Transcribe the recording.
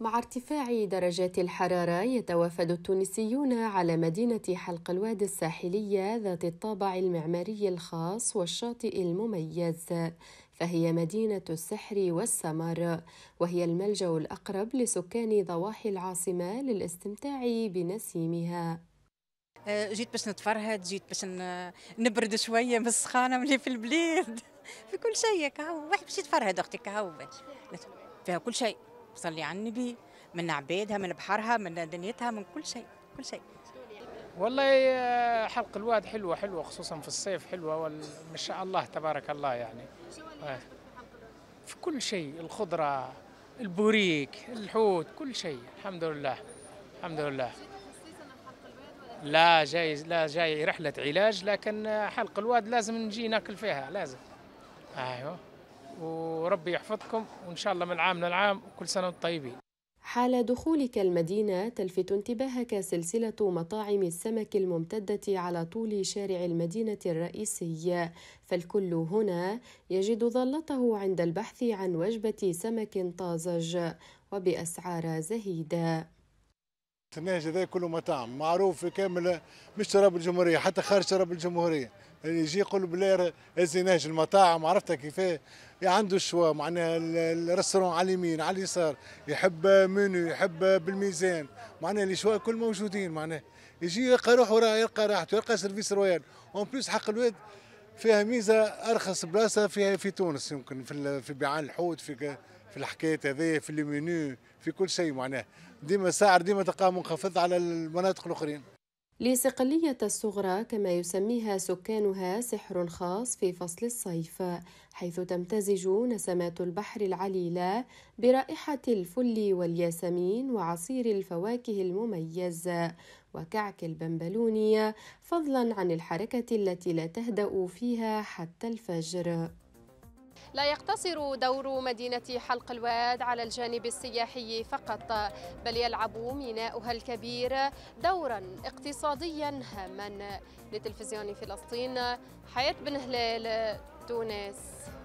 مع ارتفاع درجات الحرارة يتوافد التونسيون على مدينة حلق الوادي الساحلية ذات الطابع المعماري الخاص والشاطئ المميز فهي مدينة السحر والسمر وهي الملجأ الأقرب لسكان ضواحي العاصمة للاستمتاع بنسيمها آه، جيت باش نتفرهد جيت باش نبرد شويه من السخانه ملي في البلاد في كل شيء كهو واحد باش يتفرهد اختي كهو فيها كل شيء بصلي على النبي من عبادها من بحرها من دنيتها من كل شيء كل شيء والله آه، حلق الواد حلوه حلوه خصوصا في الصيف حلوه ما شاء الله تبارك الله يعني في كل شيء الخضره البوريك الحوت كل شيء الحمد لله الحمد لله لا جاي لا جاي رحله علاج لكن حلق الواد لازم نجي ناكل فيها لازم ايوه وربي يحفظكم وإن شاء الله من عام للعام وكل سنة وانتم طيبين حال دخولك المدينة تلفت انتباهك سلسلة مطاعم السمك الممتدة على طول شارع المدينة الرئيسي فالكل هنا يجد ظلته عند البحث عن وجبة سمك طازج وبأسعار زهيدة النهج هذا كله مطاعم معروف في كامل مش تراب الجمهوريه حتى خارج تراب الجمهوريه اللي يعني يجي يقول بلير هزي نهج المطاعم عرفتها كيفاه يعني عنده الشوا معناها الريستورون على اليمين على اليسار يحب منو يحب بالميزان معناها الشوا كل موجودين معناها يجي يلقى روحه يلقى راحته يلقى سيرفيس رويال اون بليس حق الواد فيها ميزه ارخص بلاصه فيها في تونس يمكن في في بيعان الحوت في في الحكايات هذه في المنيو في كل شيء معناه ديما سعر ديما تلقاه منخفض على المناطق الاخرين لصقلية الصغرى كما يسميها سكانها سحر خاص في فصل الصيف حيث تمتزج نسمات البحر العليلة برائحة الفل والياسمين وعصير الفواكه المميز وكعك البنبلونية فضلا عن الحركة التي لا تهدأ فيها حتى الفجر لا يقتصر دور مدينة حلق الواد على الجانب السياحي فقط بل يلعب ميناؤها الكبير دورا اقتصاديا هاما لتلفزيون فلسطين حياة بن هلال تونس